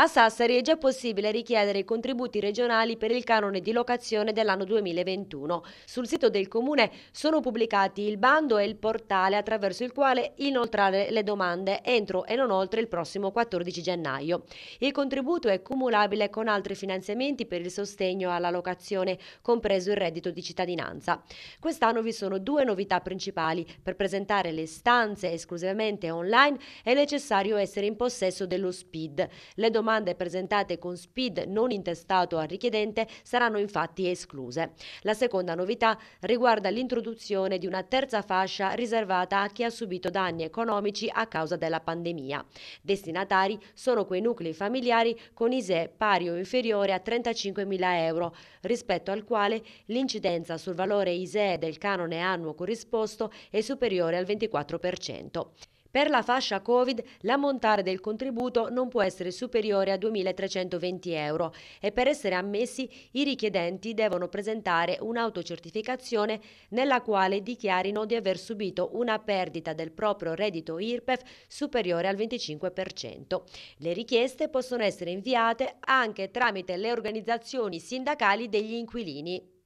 A Sassari è già possibile richiedere i contributi regionali per il canone di locazione dell'anno 2021. Sul sito del Comune sono pubblicati il bando e il portale attraverso il quale inoltrare le domande entro e non oltre il prossimo 14 gennaio. Il contributo è cumulabile con altri finanziamenti per il sostegno alla locazione, compreso il reddito di cittadinanza. Quest'anno vi sono due novità principali. Per presentare le stanze esclusivamente online è necessario essere in possesso dello SPID. Le domande domande presentate con SPID non intestato al richiedente saranno infatti escluse. La seconda novità riguarda l'introduzione di una terza fascia riservata a chi ha subito danni economici a causa della pandemia. Destinatari sono quei nuclei familiari con ISE pari o inferiore a 35.000 euro, rispetto al quale l'incidenza sul valore ISE del canone annuo corrisposto è superiore al 24%. Per la fascia Covid l'ammontare del contributo non può essere superiore a 2.320 euro e per essere ammessi i richiedenti devono presentare un'autocertificazione nella quale dichiarino di aver subito una perdita del proprio reddito IRPEF superiore al 25%. Le richieste possono essere inviate anche tramite le organizzazioni sindacali degli inquilini.